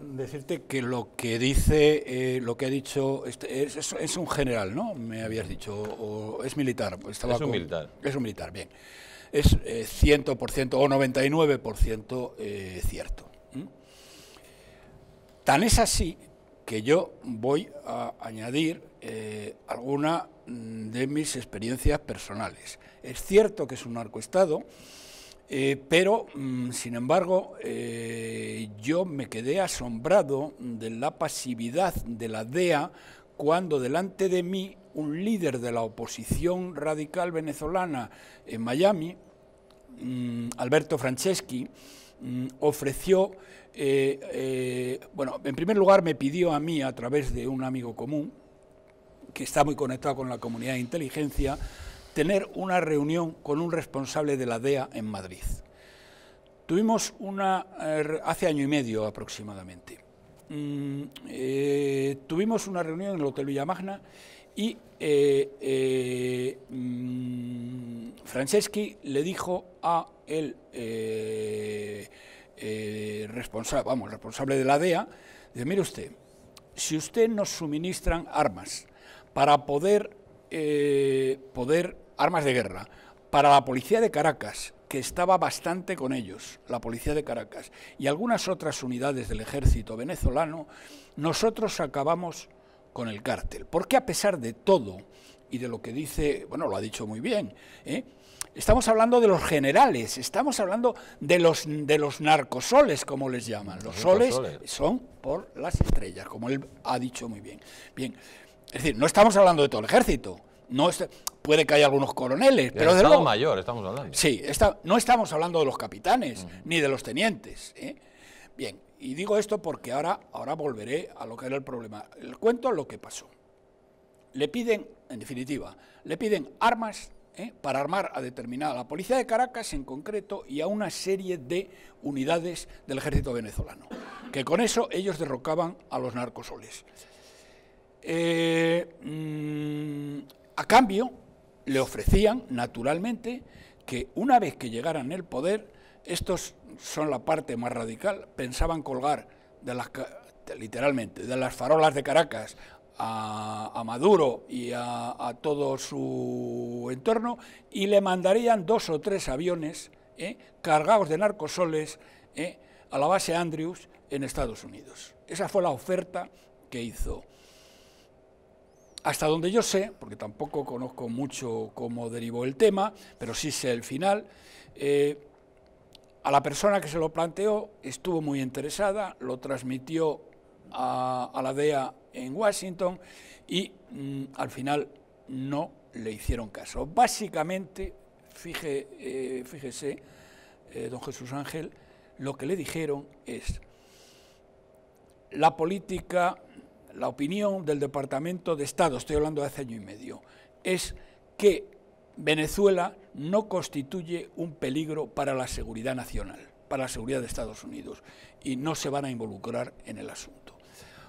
Decirte que lo que dice, eh, lo que ha dicho, este, es, un general, ¿no? Me habías dicho, o, es militar. Pues, es un militar. Es un militar, bien. Es 100% eh, o 99% eh, cierto. Tan es así que yo voy a añadir alguna mm, de mis experiencias personales. Es cierto que es un narcoestado, eh, pero, mm, sin embargo, eh, yo me quedé asombrado de la pasividad de la DEA cuando delante de mí un líder de la oposición radical venezolana en Miami, mm, Alberto Franceschi, mm, ofreció, eh, bueno, en primer lugar me pidió a mí, a través de un amigo común, que está muy conectado con la comunidad de inteligencia, tener una reunión con un responsable de la DEA en Madrid. Tuvimos una, eh, hace año y medio aproximadamente, mm, eh, tuvimos una reunión en el Hotel Villamagna y eh, mm, Franceschi le dijo a el responsable, vamos, responsable de la DEA, de mire usted, si usted nos suministran armas para poder, poder armas de guerra, para la policía de Caracas, que estaba bastante con ellos, la policía de Caracas, y algunas otras unidades del ejército venezolano, nosotros acabamos con el cártel. Porque a pesar de todo, y de lo que dice, bueno, lo ha dicho muy bien, ¿eh? estamos hablando de los generales, estamos hablando de los, de los narcosoles, como les llaman. Los, soles son por las estrellas, como él ha dicho muy bien. Bien, es decir, no estamos hablando de todo el ejército, no puede que haya algunos coroneles, pero de estado mayor estamos hablando. Sí, no estamos hablando de los capitanes ni de los tenientes. ¿eh? Bien, y digo esto porque ahora, ahora volveré a lo que era el problema. El cuento lo que pasó. Le piden, en definitiva, le piden armas ¿eh? para armar a determinada, la policía de Caracas en concreto y a una serie de unidades del ejército venezolano, que con eso ellos derrocaban a los narcosoles. Eh, mm, a cambio, le ofrecían, naturalmente, que una vez que llegaran al el poder, estos son la parte más radical, pensaban colgar de las, literalmente, de las farolas de Caracas a, Maduro y a, todo su entorno y le mandarían dos o tres aviones ¿eh? cargados de narcosoles ¿eh? a la base Andrews en Estados Unidos. Esa fue la oferta que hizo hasta donde yo sé, porque tampoco conozco mucho cómo derivó el tema, pero sí sé el final, eh, a la persona que se lo planteó estuvo muy interesada, lo transmitió a, la DEA en Washington y mm, al final no le hicieron caso. Básicamente, eh, fíjese, eh, don Jesús Ángel, lo que le dijeron es, la política la opinión del Departamento de Estado, estoy hablando de hace año y medio, es que Venezuela no constituye un peligro para la seguridad nacional, para la seguridad de Estados Unidos, y no se van a involucrar en el asunto.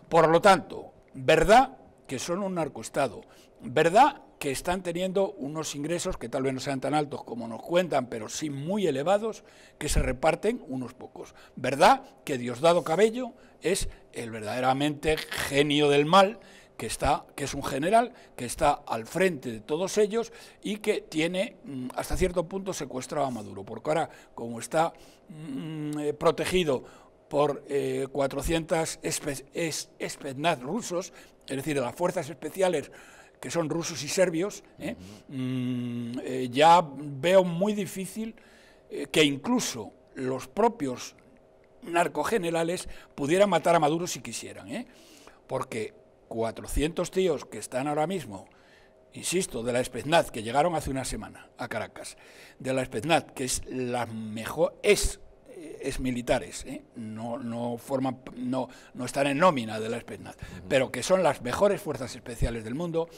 Por lo tanto, verdad que son un narcoestado. ¿Verdad? que están teniendo unos ingresos que tal vez no sean tan altos como nos cuentan, pero sí muy elevados, que se reparten unos pocos. ¿Verdad que Diosdado Cabello es el verdaderamente genio del mal? Que, está, que es un general, que está al frente de todos ellos y que tiene mm, hasta cierto punto secuestrado a Maduro, porque ahora como está mm, eh, protegido por 400 eh, espeznaz rusos, es decir, las fuerzas especiales que son rusos y serbios, ¿eh? Mm, eh, ya veo muy difícil que incluso los propios narcogenerales pudieran matar a Maduro si quisieran, porque 400 tíos que están ahora mismo insisto, de la Espeznaz, que llegaron hace una semana a Caracas, de la Espeznaz, que es la mejor, es es militares, ¿eh? no, forman, no, no están en nómina de la SPECNAT, pero que son las mejores fuerzas especiales del mundo.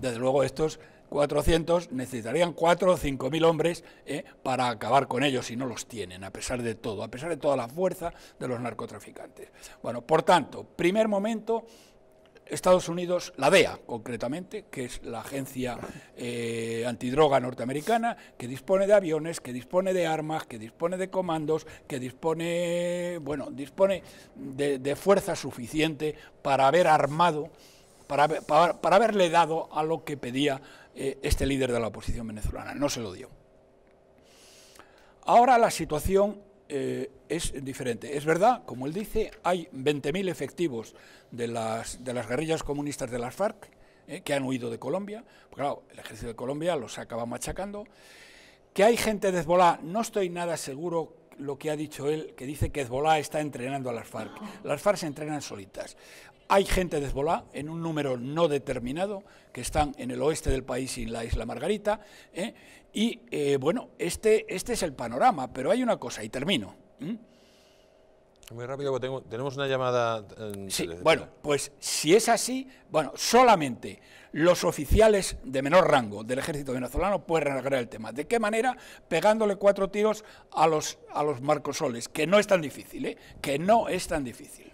Desde luego estos 400 necesitarían 4 o 5 mil hombres ¿eh? para acabar con ellos y no los tienen, a pesar de todo, a pesar de toda la fuerza de los narcotraficantes. Bueno, por tanto, primer momento Estados Unidos, la DEA concretamente, que es la agencia eh, antidroga norteamericana, que dispone de aviones, que dispone de armas, que dispone de comandos, que dispone, bueno, dispone de, fuerza suficiente para haber armado, para, para, haberle dado a lo que pedía eh, este líder de la oposición venezolana. No se lo dio. Ahora la situación eh, es diferente. Es verdad, como él dice, hay 20.000 efectivos de las, de las guerrillas comunistas de las FARC eh, que han huido de Colombia. Porque, claro, el ejército de Colombia los acaba machacando. Que hay gente de Hezbollah, no estoy nada seguro lo que ha dicho él, que dice que Hezbollah está entrenando a las FARC. Las FARC se entrenan solitas. Hay gente de en un número no determinado, que están en el oeste del país y en la isla Margarita. ¿eh? Y eh, bueno, este, este, es el panorama, pero hay una cosa, y termino. Muy rápido, porque tenemos una llamada. Eh, sí, bueno, pues si es así, bueno, solamente los oficiales de menor rango del ejército venezolano pueden arreglar el tema. ¿De qué manera? Pegándole cuatro tiros a los, a los marcosoles, que no es tan difícil, ¿eh? que no es tan difícil.